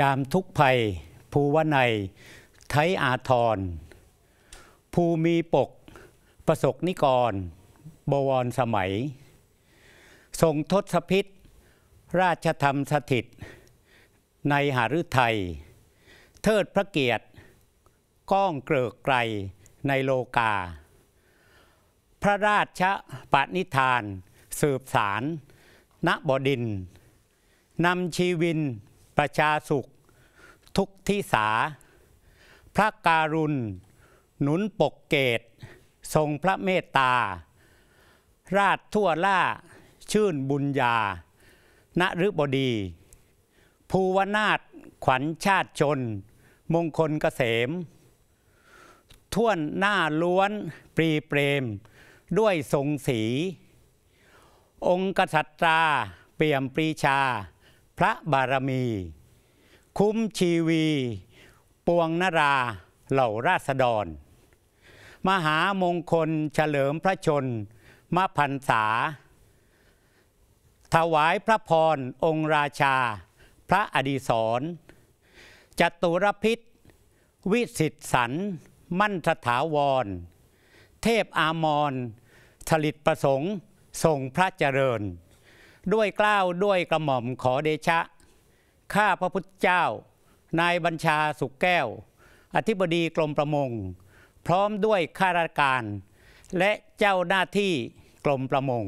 ยามทุกภัยภูวนัยไทยอาทร ภูมีปกประสกนิกรบวรสมัยทรงทศพิษราชธรรมสถิต ในหาฤทัยเทิดพระเกียรติ ก้องเกลือไกลในโลกา พระราชปณิธานสืบสารณบดินนำชีวินประชาสุขทุกที่สา พระการุณ หนุนปกเกตทรงพระเมตตา ราชทั่วล่าชื่นบุญญา ณฤบดี ภูวนาถขวัญชาติชนมงคลเกษมท่วนหน้าล้วน ปรีเปรม ด้วยทรงสี องค์กษัตรา เปี่ยมปรีชา พระบารมีคุ้มชีวี ปวงนราเหล่าราษฎร มหามงคลเฉลิมพระชนมพันษา ถวายพระพร องค์ราชา พระอดีศรจตุรพิษ วิสิทสันมั่นสถาวร เทพอามรสลิตประสงค์ ทรงพระเจริญ ด้วยกล้าวด้วยกระหม่อมขอเดชะข้าพระพุทธเจ้า นายบัญชาสุกแก้ว อธิบดีกรมประมง พร้อมด้วยข้าราชการ และเจ้าหน้าที่กรมประมง